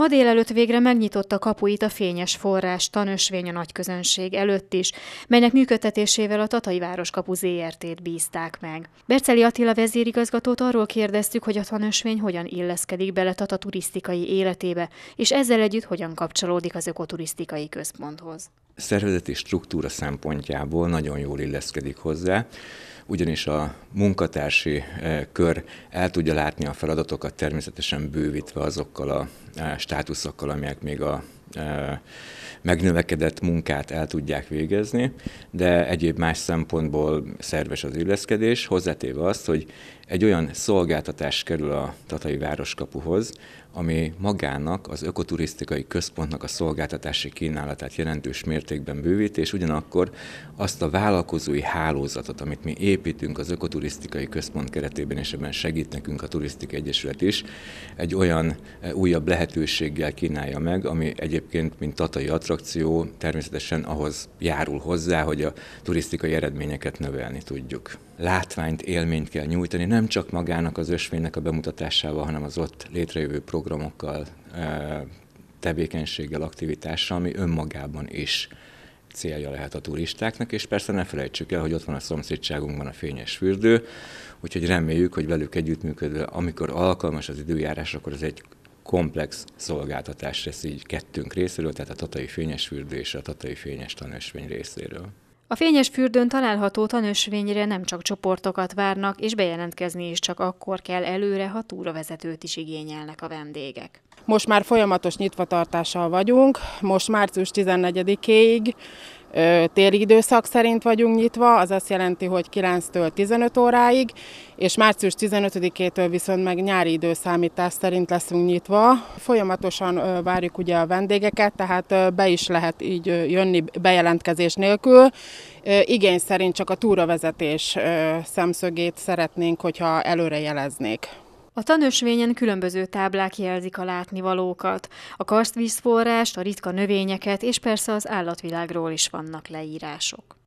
Ma délelőtt végre megnyitotta kapuit a Fényes Forrás tanösvény a nagyközönség előtt is, melynek működtetésével a Tatai Városkapu ZRT-t bízták meg. Berceli Attila vezérigazgatót arról kérdeztük, hogy a tanösvény hogyan illeszkedik bele Tata turisztikai életébe, és ezzel együtt hogyan kapcsolódik az ökoturisztikai központhoz szervezeti struktúra szempontjából nagyon jól illeszkedik hozzá, ugyanis a munkatársi eh, kör el tudja látni a feladatokat, természetesen bővítve azokkal a eh, státuszokkal, amelyek még a megnövekedett munkát el tudják végezni, de egyéb más szempontból szerves az illeszkedés, hozzátéve azt, hogy egy olyan szolgáltatás kerül a Tatai Városkapuhoz, ami magának, az ökoturisztikai központnak a szolgáltatási kínálatát jelentős mértékben bővít, és ugyanakkor azt a vállalkozói hálózatot, amit mi építünk az ökoturisztikai központ keretében, és ebben segít nekünk a turisztikai Egyesület is, egy olyan e, újabb lehetőséggel kínálja meg, ami egyéb egyébként, mint tatai attrakció, természetesen ahhoz járul hozzá, hogy a turisztikai eredményeket növelni tudjuk. Látványt, élményt kell nyújtani, nem csak magának az ösvénynek a bemutatásával, hanem az ott létrejövő programokkal, tevékenységgel, aktivitással, ami önmagában is célja lehet a turistáknak, és persze ne felejtsük el, hogy ott van a szomszédságunkban a fényes fürdő, úgyhogy reméljük, hogy velük együttműködve, amikor alkalmas az időjárás, akkor ez egy komplex szolgáltatást tesz így kettőnk részéről, tehát a Tatai Fényes Fürdő és a Tatai Fényes Tanösvény részéről. A fényes fürdőn található tanösvényre nem csak csoportokat várnak, és bejelentkezni is csak akkor kell előre, ha túravezetőt is igényelnek a vendégek. Most már folyamatos nyitvatartással vagyunk, most március 14-ig téli időszak szerint vagyunk nyitva, az azt jelenti, hogy 9-től 15 óráig, és március 15-től viszont meg nyári időszámítás szerint leszünk nyitva. Folyamatosan várjuk ugye a vendégeket, tehát be is lehet így jönni bejelentkezés nélkül. Igény szerint csak a túravezetés szemszögét szeretnénk, hogyha előre jeleznék. A tanösvényen különböző táblák jelzik a látnivalókat. A karstvízforrást, a ritka növényeket és persze az állatvilágról is vannak leírások.